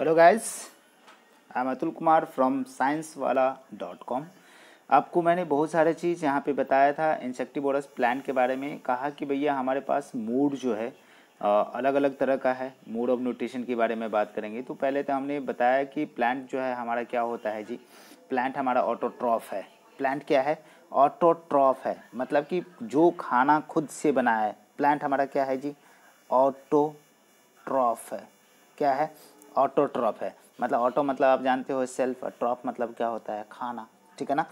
Hello guys I am Atul Kumar from science Wala dot com आपको मैंने बहुत सारे चीज़ यहाँ पे बताया था इंसेक्टिबोरस प्लान के बारे में कहा कि भैया हमारे पास मूड जो है अलग अलग तरह का है मूड ऑफ न्यूट्रिशन के बारे में बात करेंगे तो पहले तो हमने बताया कि प्लांट जो है हमारा क्या होता है जी प्लांट हमारा ऑटोट्रॉफ है प्लांट क्या है ऑटोट्रॉफ है मतलब कि जो खाना खुद से बनाया है प्लांट हमारा क्या है जी ऑटोट्रॉफ है क्या है ऑटोट्रॉप है मतलब ऑटो मतलब आप जानते हो सेल्फ ट्रॉप मतलब क्या होता है खाना ठीक है ना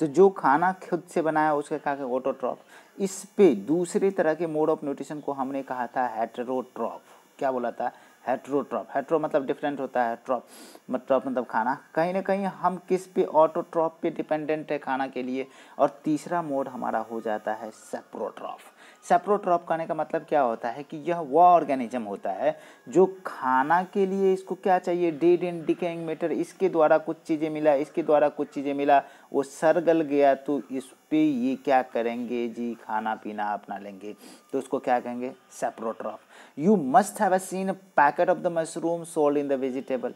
तो जो खाना खुद से बनाया उसका कहा कि ऑटोट्रॉप इस पे दूसरे तरह के मोड ऑफ न्यूट्रिशन को हमने कहा था हेट्रोट्रॉप क्या बोला था हेट्रोट्रॉप हेट्रो मतलब डिफरेंट होता है ट्रॉप मतलब मतलब खाना कहीं ना कहीं हम किस पे ऑटोट्रॉप पे डिपेंडेंट है खाना के लिए और तीसरा मोड हमारा हो जाता है सेप्रोट्रॉफ सेप्रोट्रॉप खाने का मतलब क्या होता है कि यह वह ऑर्गेनिज्म होता है जो खाना के लिए इसको क्या चाहिए डेड एंड डिकेइंग मैटर इसके द्वारा कुछ चीज़ें मिला इसके द्वारा कुछ चीज़ें मिला वो सर गल गया तो इस पर ये क्या करेंगे जी खाना पीना अपना लेंगे तो उसको क्या कहेंगे saprotroph you must have a seen packet of the mushroom sold in the vegetable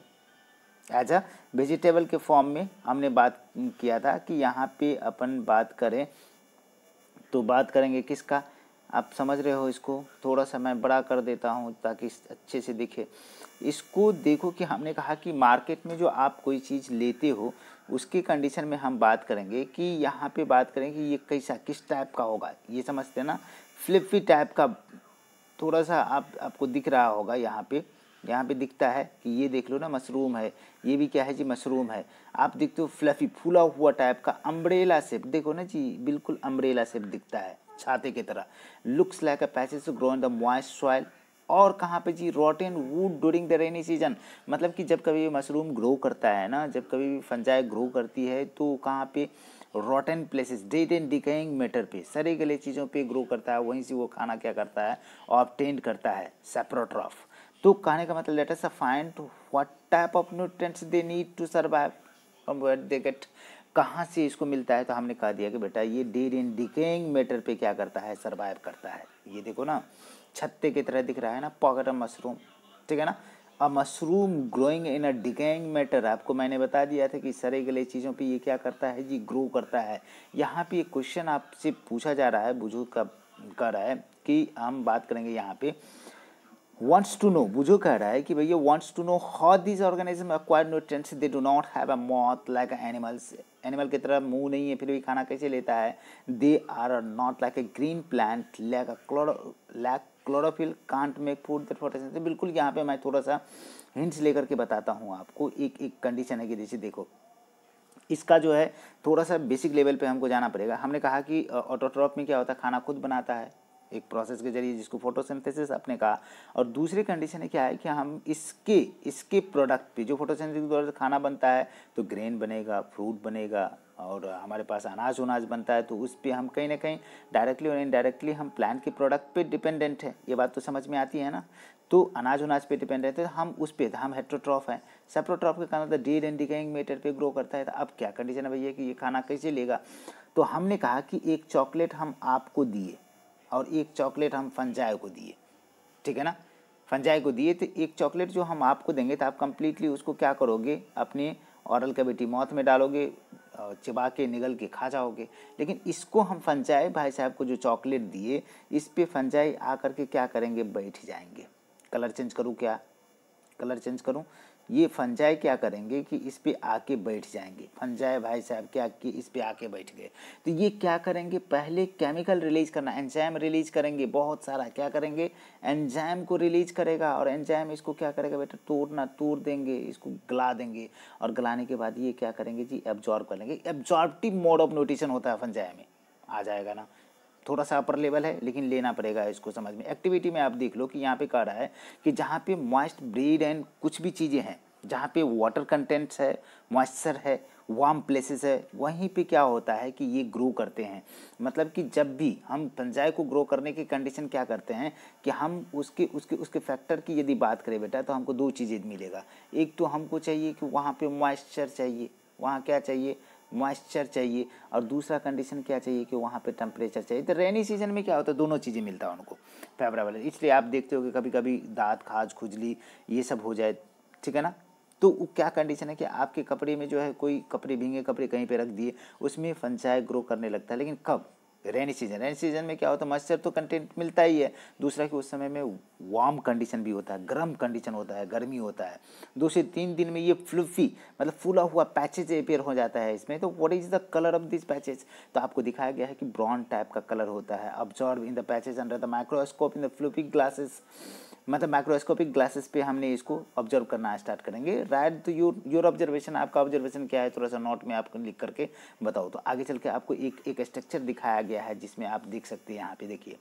as a vegetable के फॉर्म में हमने बात किया था कि यहाँ पे अपन बात करें तो बात करेंगे किसका आप समझ रहे हो इसको थोड़ा सा मैं बड़ा कर देता हूँ ताकि अच्छे से दिखे इसको देखो कि हमने कहा कि मार्केट में जो आप कोई चीज़ लेते हो उसकी कंडीशन में हम बात करेंगे कि यहाँ पे बात करेंगे कि ये कैसा किस टाइप का होगा ये समझते हैं ना फ्लिपी टाइप का थोड़ा सा आप आपको दिख रहा होगा यहाँ पे यहाँ पे दिखता है कि ये देख लो ना मशरूम है ये भी क्या है जी मशरूम है आप देखते हो फ्लफी फूला हुआ टाइप का अम्ब्रेला सेप देखो ना जी बिल्कुल अम्ब्रेला सेप दिखता है छाते की तरह looks like a passage grow in the moist soil और कहाँ पे जी rot and wood during the rainy season मतलब कि जब कभी मशरूम ग्रो करता है ना जब कभी भी फंजाई ग्रो करती है तो कहाँ पे rotten places dead and decaying matter पे सरे गले चीज़ों पे ग्रो करता है वहीं से वो खाना क्या करता है ऑप्टेंड करता है सेप्रोट्रॉफ तो कहने का मतलब later find what type of nutrients they need to survive they get कहाँ से इसको मिलता है तो हमने कह दिया कि बेटा ये डीर इन डिकेइंग मैटर पे क्या करता है सर्वाइव करता है ये देखो ना छत्ते की तरह दिख रहा है ना पॉकेट ऑफ मशरूम ठीक है ना a mushroom growing in a decaying matter आपको मैंने बता दिया था कि सरे गले चीज़ों पे ये क्या करता है जी ग्रो करता है यहाँ पे ये क्वेश्चन आपसे पूछा जा रहा है बुजुर्ग का कर रहा है कि हम बात करेंगे यहाँ पर वॉन्ट्स टू नो बुझो कह रहा है कि भैया wants to know how this organism acquire nutrients they do not है mouth like like animals animal की तरह मुंह नहीं है फिर भी खाना कैसे लेता है they are not like a green plant lack lack chlorophyll can't make food photosynthesis बिल्कुल यहाँ पे मैं थोड़ा सा हिंट्स लेकर के बताता हूँ आपको एक एक कंडीशन है कि जैसे देखो इसका जो है थोड़ा सा बेसिक लेवल पे हमको जाना पड़ेगा हमने कहा कि ऑटोट्रॉप में क्या होता है खाना खुद बनाता है एक प्रोसेस के जरिए जिसको फोटोसिंथेसिस आपने कहा और दूसरी कंडीशन है क्या है कि हम इसके इसके प्रोडक्ट पे जो फोटोसिंथेसिस द्वारा खाना बनता है तो ग्रेन बनेगा फ्रूट बनेगा और हमारे पास अनाज उनाज बनता है तो उस पर हम कहीं ना कहीं डायरेक्टली और इनडायरेक्टली हम प्लांट के प्रोडक्ट पे डिपेंडेंट है ये बात तो समझ में आती है ना तो अनाज उनाज पे डिपेंड रहते हैं तो हम उस पर हम हेट्रोट्रॉफ हैं सेप्रोट्रॉफ के कारण तो डीड एंड मेटर पे ग्रो करता है तो अब क्या कंडीशन है भैया कि ये खाना कैसे लेगा तो हमने कहा कि एक चॉकलेट हम आपको दिए और एक चॉकलेट हम फंजाई को दिए ठीक है ना फंजाई को दिए तो एक चॉकलेट जो हम आपको देंगे तो आप कम्प्लीटली उसको क्या करोगे अपने औरल बेटी मौत में डालोगे चिबा के निगल के खा जाओगे लेकिन इसको हम फंजाई भाई साहब को जो चॉकलेट दिए इस पर फंजाई आ करके क्या करेंगे बैठ जाएंगे कलर चेंज करूँ क्या कलर चेंज करूँ ये फंजाए क्या करेंगे कि इस पे आके बैठ जाएंगे फंजाए भाई साहब क्या कि इस पे आके बैठ गए तो ये क्या करेंगे पहले केमिकल रिलीज करना एंजाइम रिलीज करेंगे बहुत सारा क्या करेंगे एंजाइम को रिलीज करेगा और एंजाइम इसको क्या करेगा बेटा तोड़ना तोड़ देंगे इसको गला देंगे और गलाने के बाद ये क्या करेंगे जी एब्जॉर्ब कर लेंगे एब्जॉर्बटिव मोड ऑफ न्यूट्रिशन होता है फंजाए में आ जाएगा ना थोड़ा सा अपर लेवल है लेकिन लेना पड़ेगा इसको समझ में एक्टिविटी में आप देख लो कि यहाँ पे कह रहा है कि जहाँ पे मॉइस्ट ब्रीड एंड कुछ भी चीज़ें हैं जहाँ पे वाटर कंटेंट्स है मॉइस्चर है वार्म प्लेसेस है वहीं पे क्या होता है कि ये ग्रो करते हैं मतलब कि जब भी हम फंजाई को ग्रो करने की कंडीशन क्या करते हैं कि हम उसके उसके उसके फैक्टर की यदि बात करें बेटा तो हमको दो चीज़ें मिलेगा एक तो हमको चाहिए कि वहाँ पे मॉइस्चर चाहिए वहाँ क्या चाहिए मॉइस्चर चाहिए और दूसरा कंडीशन क्या चाहिए कि वहाँ पे टेम्परेचर चाहिए तो रेनी सीजन में क्या होता है दोनों चीज़ें मिलता है उनको फेवरेबल इसलिए आप देखते हो कि कभी कभी दांत खाज खुजली ये सब हो जाए ठीक है ना तो क्या कंडीशन है कि आपके कपड़े में जो है कोई कपड़े भींगे कपड़े कहीं पर रख दिए उसमें फंसाए ग्रो करने लगता है लेकिन कब रेनी सीजन रेनी सीजन में क्या होता है मॉइस्चर तो कंटेंट मिलता ही है दूसरा कि उस समय में वार्म कंडीशन भी होता है गर्म कंडीशन होता है गर्मी होता है दूसरे तीन दिन में ये फ्लूफी मतलब फूला हुआ पैचेज अपेयर हो जाता है इसमें तो what is the colour of this patches तो आपको दिखाया गया है कि ब्राउन टाइप का कलर होता है observe in the patches under the microscope in the fluffy glasses मतलब माइक्रोस्कोपिक ग्लासेस पे हमने इसको ऑब्जर्व करना स्टार्ट करेंगे राइट तो योर योर ऑब्जर्वेशन आपका ऑब्जर्वेशन क्या है थोड़ा सा नोट में आपको लिख करके बताओ तो आगे चल के आपको एक एक स्ट्रक्चर दिखाया गया है जिसमें आप देख सकते हैं यहाँ पे देखिए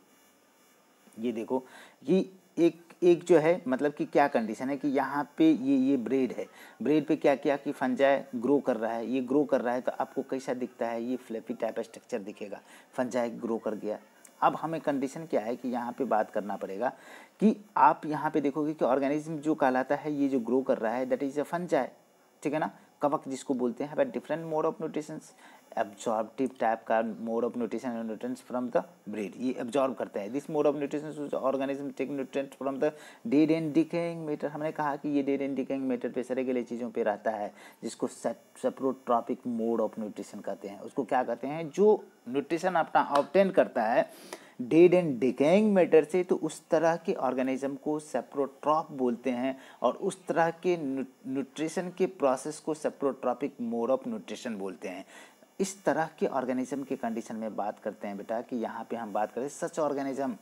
ये देखो ये एक एक जो है मतलब कि क्या कंडीशन है कि यहाँ पे ये ये ब्रेड है ब्रेड पे क्या किया कि फंजाय ग्रो कर रहा है ये ग्रो कर रहा है तो आपको कैसा दिखता है ये फ्लैपी टाइप स्ट्रक्चर दिखेगा फंजाय ग्रो कर गया अब हमें कंडीशन क्या है कि यहाँ पे बात करना पड़ेगा कि आप यहाँ पे देखोगे कि ऑर्गेनिज्म जो कहलाता है ये जो ग्रो कर रहा है दैट इज़ अ फंजाई ठीक है ना कवक जिसको बोलते हैं but different mode of nutritions absorptive type का mode of nutrition and nutrients from the bread ये एब्जॉर्ब करता है this mode of nutrition organism take nutrient from the dead and decaying matter हमने कहा कि ये डेड एंड डिकेइंग मैटर सरे के लिए चीज़ों पर रहता है जिसको सेप्रोट्रॉपिक मोड ऑफ न्यूट्रिशन कहते हैं उसको क्या कहते हैं जो न्यूट्रिशन अपना ऑप्टेन करता है डेड एंड डिकेइंग मैटर से तो उस तरह के ऑर्गेनिज्म को सेप्रोट्रॉप बोलते हैं और उस तरह के न्यूट्रिशन के प्रोसेस को सेप्रोट्रॉपिक मोड ऑफ न्यूट्रिशन बोलते हैं इस तरह के ऑर्गेनिज्म के कंडीशन में बात करते हैं बेटा कि यहाँ पे हम बात करें सच ऑर्गेनिज्म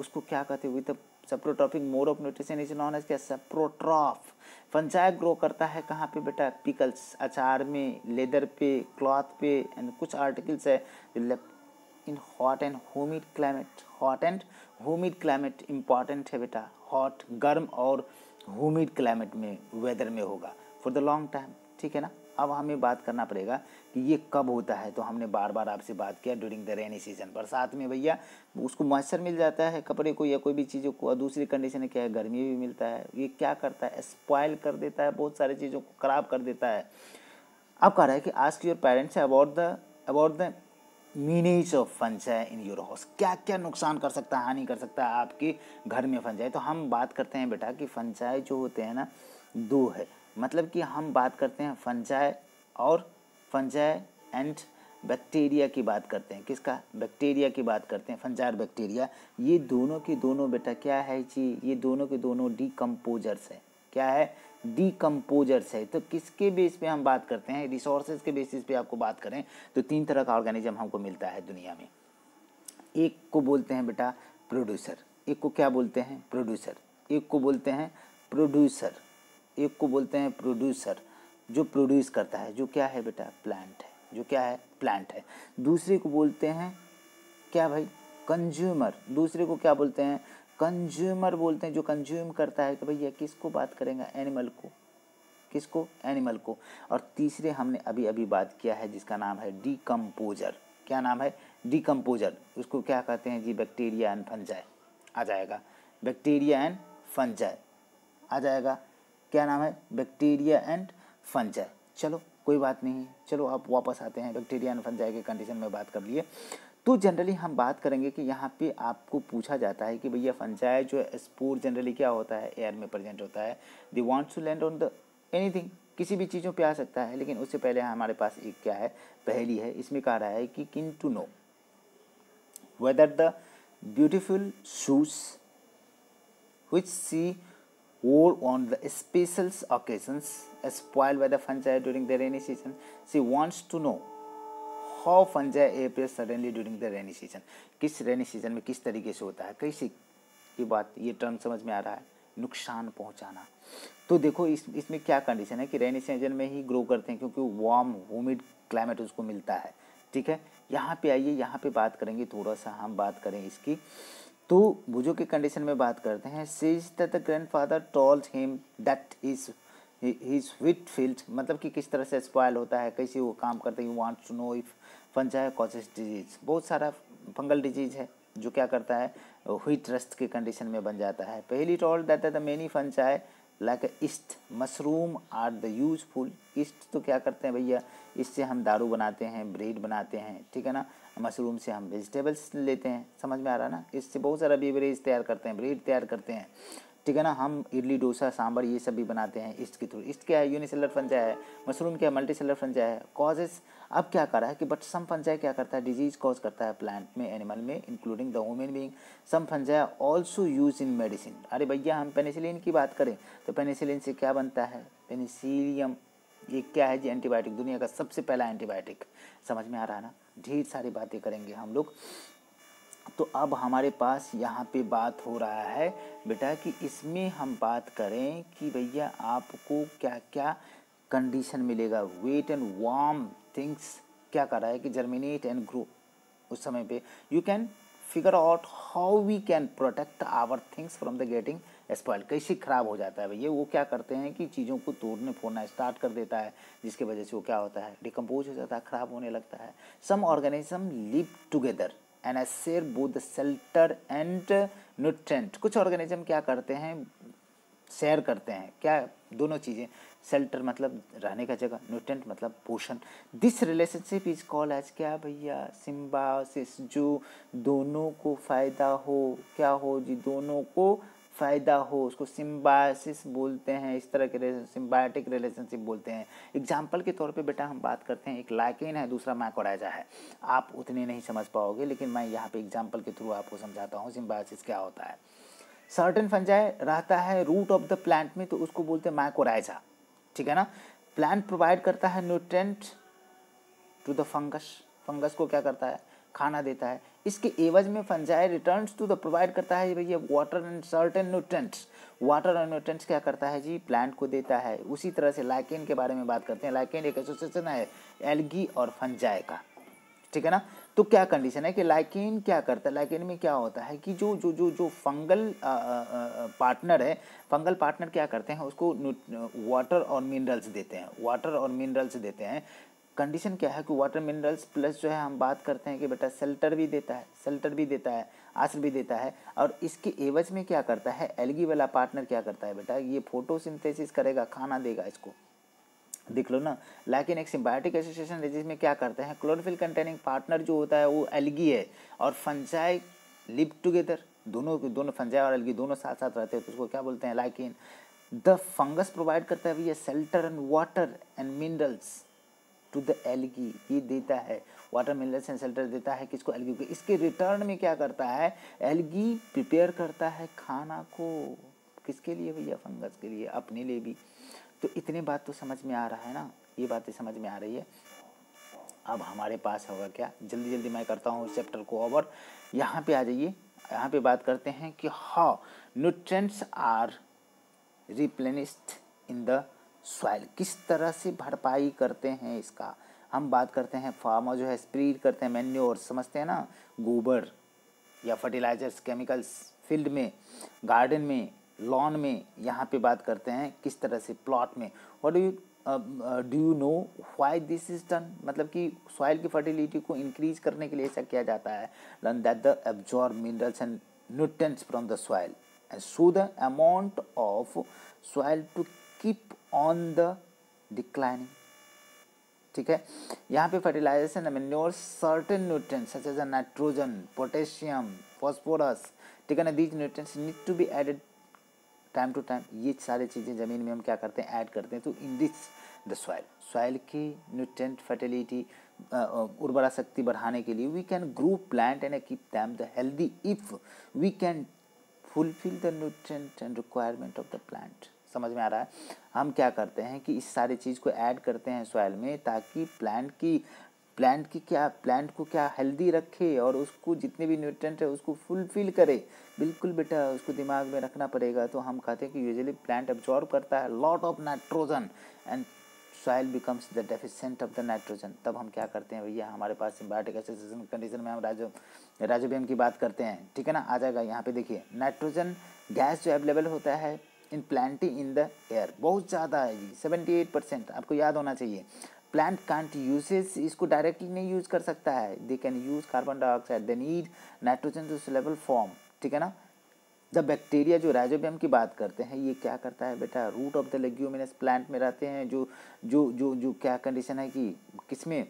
उसको क्या कहते हुए तो saprotrophic mode of nutrition is known as क्या सप्रोट्रॉफ फंजाय ग्रो करता है कहाँ पे बेटा पिकल्स अचार में लेदर पे क्लॉथ पे एंड कुछ आर्टिकल्स है in hot and humid climate hot and humid climate important है बेटा हॉट गर्म और होमिड क्लाइमेट में वेदर में होगा फॉर द लॉन्ग टाइम ठीक है ना अब हमें बात करना पड़ेगा कि ये कब होता है तो हमने बार बार आपसे बात किया ड्यूरिंग द रेनी सीजन बरसात में भैया उसको मॉइस्चर मिल जाता है कपड़े को या कोई भी चीज़ों को और दूसरी कंडीशन है क्या है गर्मी भी मिलता है ये क्या करता है स्पॉयल कर देता है बहुत सारी चीज़ों को ख़राब कर देता है अब कह रहा है कि ask your parents about the about the menace of fungi in your house क्या क्या नुकसान कर सकता है हानि कर सकता है आपके घर में फंजाए तो हम बात करते हैं बेटा कि फंजाए जो होते हैं ना दो है मतलब कि हम बात करते हैं फंजाय और फंजाय एंड बैक्टीरिया की बात करते हैं किसका बैक्टीरिया की बात करते हैं फंजार बैक्टीरिया ये दोनों की दोनों बेटा क्या है जी ये दोनों के दोनों डीकम्पोजर्स है क्या है डीकम्पोजर्स है तो किसके बेस पे हम बात करते हैं रिसोर्सेज के बेसिस पे आपको बात करें तो तीन तरह का ऑर्गेनिज्म हमको मिलता है दुनिया में एक को बोलते हैं बेटा प्रोड्यूसर एक को क्या बोलते हैं प्रोड्यूसर एक को बोलते हैं प्रोड्यूसर एक को बोलते हैं प्रोड्यूसर जो प्रोड्यूस करता है जो क्या है बेटा प्लांट है जो क्या है प्लांट है दूसरे को बोलते हैं क्या भाई कंज्यूमर दूसरे को क्या बोलते हैं कंज्यूमर बोलते हैं जो कंज्यूम करता है कि तो भैया किसको बात करेंगे एनिमल को किसको एनिमल को और तीसरे हमने अभी अभी बात किया है जिसका नाम है डिकम्पोजर क्या नाम है डिकम्पोजर उसको क्या कहते हैं जी बैक्टीरिया एंड फंजाई आ जाएगा बैक्टीरिया एंड फंजाई आ जाएगा क्या नाम है बैक्टीरिया एंड फंजाई चलो कोई बात नहीं है चलो आप वापस आते हैं बैक्टीरिया एंड फंजाई के कंडीशन में बात कर लिए तो जनरली हम बात करेंगे कि यहाँ पे आपको पूछा जाता है कि भैया फंजाई जो है स्पोर जनरली क्या होता है एयर में प्रेजेंट होता है they wants to land on the anything किसी भी चीज़ों पे आ सकता है लेकिन उससे पहले हमारे पास एक क्या है पहली है इसमें कहा रहा है कि keen to know whether the beautiful shoes which see or on the special occasions spoiled by the fungi during the rainy season. She wants to know how fungi appear suddenly during the rainy season. किस rainy season में किस तरीके से होता है कृषि की बात ये टर्म समझ में आ रहा है नुकसान पहुंचाना तो देखो इस इसमें क्या कंडीशन है कि रेनी सीजन में ही ग्रो करते हैं क्योंकि वार्म ह्यूमिड क्लाइमेट उसको मिलता है ठीक है यहाँ पे आइए यहाँ पे बात करेंगे थोड़ा सा हम बात करें इसकी तो बुजो के कंडीशन में बात करते हैं says the grandfather told him that is he sweet field मतलब कि किस तरह से स्पॉयल होता है कैसे वो काम करते हैं want to know if fungi causes disease बहुत सारा फंगल डिजीज है जो क्या करता है व्हीट रस्ट के कंडीशन में बन जाता है पहली told that the many fungi like yeast mushroom are the useful yeast तो क्या करते हैं भैया इससे हम दारू बनाते हैं ब्रेड बनाते हैं ठीक है ना मशरूम से हम वेजिटेबल्स लेते हैं समझ में आ रहा है ना इससे बहुत सारा बेवरेज तैयार करते हैं ब्रेड तैयार करते हैं ठीक है ना हम इडली डोसा सांभर ये सब भी बनाते हैं ईस्ट के थ्रू ईस्ट क्या है यूनिसेलर फंजा है मशरूम क्या है मल्टी सेलर फंजा है कॉजेस अब क्या कर रहा है कि बट सम फंजा क्या करता है डिजीज कॉज करता है प्लांट में एनिमल में including the human being some fungi also use in medicine अरे भैया हम पेनिसिलिन की बात करें तो पेनिसिलिन से क्या बनता है पेनिसिलियम ये क्या है जी एंटीबायोटिक दुनिया का सबसे पहला एंटीबायोटिक समझ में आ रहा है ना ढेर सारी बातें करेंगे हम लोग तो अब हमारे पास यहाँ पे बात हो रहा है बेटा कि इसमें हम बात करें कि भैया आपको क्या क्या कंडीशन मिलेगा वेट एंड वार्म थिंग्स क्या कर रहा है कि जर्मिनेट एंड ग्रो उस समय पे you can figure out how we can protect our things from the getting spoil कैसे ख़राब हो जाता है भैया वो क्या करते हैं कि चीज़ों को तोड़ने फोड़ना स्टार्ट कर देता है जिसके वजह से वो क्या होता है डिकम्पोज हो जाता है ख़राब होने लगता है some organism live together and share both the shelter and nutrient कुछ ऑर्गेनिज्म क्या करते हैं शेयर करते हैं क्या दोनों चीज़ें सेल्टर मतलब रहने का जगह न्यूट्रेंट मतलब पोषण this relationship is call as क्या भैया सिम्बा जो दोनों को फ़ायदा हो क्या हो जी दोनों को फ़ायदा हो उसको सिम्बासिस बोलते हैं इस तरह के सिम्बायोटिक रिलेशनशिप बोलते हैं एग्जाम्पल के तौर पे बेटा हम बात करते हैं एक लाइकिन है दूसरा मैकोडाइजा है आप उतने नहीं समझ पाओगे लेकिन मैं यहाँ पे एग्जाम्पल के थ्रू आपको समझाता हूँ सिम्बासिस क्या होता है सर्टन फंजाई रहता है रूट ऑफ द प्लांट में तो उसको बोलते हैं माइकोराइजा ठीक है ना प्लांट प्रोवाइड करता है nutrient to the fungus fungus को क्या करता है खाना देता है इसके एवज में fungi returns to the provide करता है भैया water and certain nutrients water and nutrients क्या करता है जी प्लांट को देता है उसी तरह से लाइकेन के बारे में बात करते हैं लाइकेन एक एसोसिएशन है एलगी और फंजाई का ठीक है ना तो क्या कंडीशन है कि लाइकेन क्या करता है लाइकेन में क्या होता है कि जो जो जो जो फंगल आ, आ, आ, पार्टनर है फंगल पार्टनर क्या करते हैं उसको वाटर और मिनरल्स देते हैं वाटर और मिनरल्स देते हैं कंडीशन क्या है कि वाटर मिनरल्स प्लस जो है हम बात करते हैं कि बेटा सेल्टर भी देता है सेल्टर भी देता है आश्र भी देता है और इसके एवज में क्या करता है एलगी वाला पार्टनर क्या करता है बेटा ये फोटोसिंथेसिस करेगा खाना देगा इसको देख लो ना लेकिन एक सिम्बायोटिक एसोसिएशन डिजीज में क्या करते हैं क्लोरोफिल कंटेनिंग पार्टनर जो होता है वो एलगी है और फंजाई लिव टुगेदर दोनों दोनों फंजाई और एलगी दोनों साथ साथ रहते हैं तो उसको क्या बोलते हैं लाइकिन द फंगस प्रोवाइड करता है भैया shelter and water and minerals to the algae ये देता है वाटर मिनरल्स एंड सेल्टर देता है किसको एलगी को इसके रिटर्न में क्या करता है एलगी प्रिपेयर करता है खाना को किसके लिए भैया फंगस के लिए अपने लिए भी तो इतने बात तो समझ में आ रहा है ना ये बातें समझ में आ रही है अब हमारे पास होगा क्या जल्दी जल्दी मैं करता हूँ इस चैप्टर को ओवर यहाँ पे आ जाइए यहाँ पे बात करते हैं कि how nutrients are replenished in the soil किस तरह से भरपाई करते हैं इसका हम बात करते हैं फार्मर जो है स्प्रीड करते हैं मैन्योर समझते हैं ना गोबर या फर्टिलाइजर्स केमिकल्स फील्ड में गार्डन में लॉन में यहाँ पे बात करते हैं किस तरह से प्लॉट में और do you do you know why this is done मतलब कि सॉइल की फर्टिलिटी को इंक्रीज करने के लिए ऐसा किया जाता है learn that the absorb minerals and nutrients from the soil and so the amount of soil to keep on the declining ठीक है यहाँ पे fertilisation manure certain nutrient such as nitrogen potassium phosphorus ठीक है ना these nutrients need to be added time to time ये सारी चीज़ें ज़मीन में हम क्या करते हैं ऐड करते हैं तो in this the soil soil की न्यूट्रेंट फर्टिलिटी उर्वरा शक्ति बढ़ाने के लिए we can grow plant and keep them the healthy if we can fulfil the nutrient and requirement of the plant समझ में आ रहा है हम क्या करते हैं कि इस सारी चीज़ को ऐड करते हैं सॉयल में ताकि प्लांट की प्लांट की क्या प्लांट को क्या हेल्दी रखे और उसको जितने भी न्यूट्रेंट है उसको फुलफिल करे बिल्कुल बेटा उसको दिमाग में रखना पड़ेगा तो हम कहते हैं कि यूजली प्लांट एब्जॉर्ब करता है lot of nitrogen and soil becomes the deficient of the nitrogen तब हम क्या करते हैं भैया हमारे पास सिम्बायोटिक एसोसिएशन कंडीशन में हम राजो राजोबियम की बात करते हैं ठीक है ना आ जाएगा यहाँ पे देखिए नाइट्रोजन गैस जो अवेलेबल होता है in plenty in the air बहुत ज़्यादा है जी सेवेंटी एट परसेंट आपको याद होना चाहिए प्लांट कांट यूजेस इसको डायरेक्टली नहीं यूज़ कर सकता है they can use carbon dioxide they need nitrogen to soluble form ठीक है ना द बैक्टीरिया जो राइजोबियम की बात करते हैं ये क्या करता है बेटा root of the leguminous plant में रहते हैं जो जो जो जो क्या कंडीशन है कि किसमें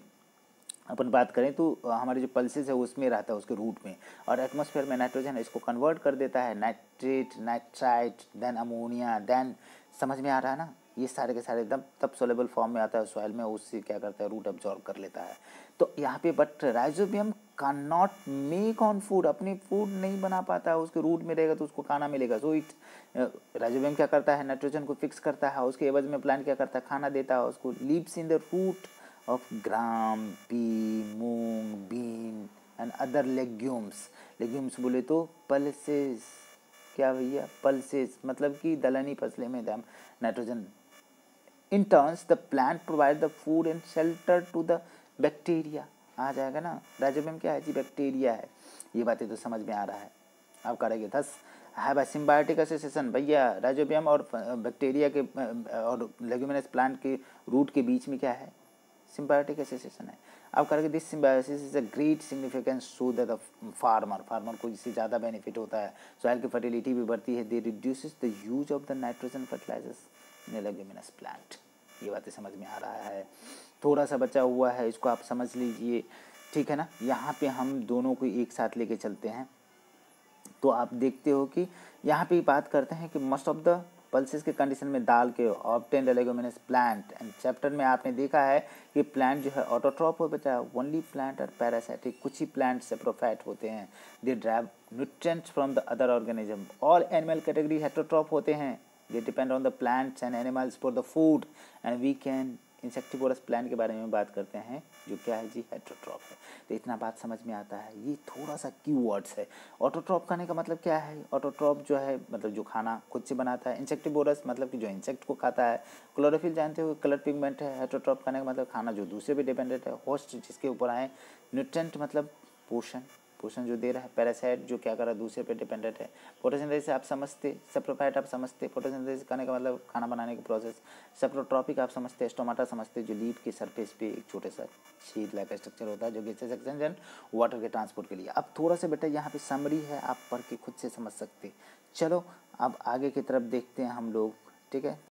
अपन बात करें तो हमारे जो पल्सेस है उसमें रहता है उसके रूट में और एटमोसफेयर में नाइट्रोजन इसको कन्वर्ट कर देता है nitrate nitrite then ammonia then समझ में आ रहा है ना ये सारे के सारे एकदम तब सोलेबल फॉर्म में आता है सॉइल में उससे क्या करता है रूट अब्जॉर्व कर लेता है तो यहाँ पे but rhizobium can not make on food अपने फूड नहीं बना पाता है उसके रूट में रहेगा तो उसको खाना मिलेगा सो इट राइजोबियम क्या करता है नाइट्रोजन को फिक्स करता है उसके एवज में प्लांट क्या करता है खाना देता है उसको lives in the root of gram pea moong bean and other legumes legumes बोले तो पल्सेस क्या भैया पल्सेस मतलब कि दलहनी फसलें में हम nitrogen in turns the plant provide the food and shelter to the bacteria आ जाएगा ना राइजोबियम क्या है जी बैक्टीरिया है ये बातें तो समझ में आ रहा है आप करेंगे थस हैव सिम्बायोटिक एसोसिएशन भैया राइजोबियम और बैक्टीरिया के और लेग्यूमिनस प्लांट के रूट के बीच में क्या है सिम्बायोटिक एसोसिएशन है आप करेंगे this symbiosis is a great significance show the farmer farmer को इससे ज़्यादा बेनिफिट होता है सॉइल की फर्टिलिटी भी बढ़ती है they reduce the use of the nitrogen fertilizers in leguminous plant ये बातें समझ में आ रहा है थोड़ा सा बचा हुआ है इसको आप समझ लीजिए ठीक है ना यहाँ पे हम दोनों को एक साथ लेके चलते हैं तो आप देखते हो कि यहाँ पे बात करते हैं कि मोस्ट ऑफ द पल्सिस के कंडीशन में दाल के obtain the leguminous plant and chapter में आपने देखा है कि प्लांट जो है ऑटोट्रॉप हो जाता ओनली प्लांट और पैरासाइटिक कुछ ही प्लांट प्रोफाइट होते हैं they drive nutrient from the other organism all animal category heterotroph होते हैं they depend on the plants and animals for the food and we can insectivorous plant के बारे में बात करते हैं जो क्या है जी हेट्रोट्रॉप है तो इतना बात समझ में आता है ये थोड़ा सा की वर्ड्स है ऑटोट्रॉप खाने का मतलब क्या है ऑटोट्रॉप जो है मतलब जो खाना खुद से बनाता है इंसेक्टिवोरस मतलब कि जो इंसेक्ट को खाता है क्लोरोफिल जानते हो कलर पिगमेंट है हेट्रोट्रॉप खाने का मतलब खाना जो दूसरे पर डिपेंडेंट है होस्ट जिसके ऊपर आए न्यूट्रेंट मतलब पोषण पोषण जो दे रहा है पैरासाइट जो क्या कर रहा है दूसरे पे डिपेंडेंट है फोटोसिंथेसिस आप समझते सप्रोफाइट आप समझते फोटोसिंथेसिस करने का मतलब खाना बनाने का प्रोसेस सेप्रोट्रॉपिक आप समझते स्टोमाटा समझते जो लीप के सरफेस पे एक छोटे सा छीट लाइक स्ट्रक्चर होता है जो गैसेज एक्सचेंज वाटर के ट्रांसपोर्ट के लिए अब थोड़ा सा बेटा यहाँ पे समरी है आप पढ़ के खुद से समझ सकते चलो अब आगे की तरफ देखते हैं हम लोग ठीक है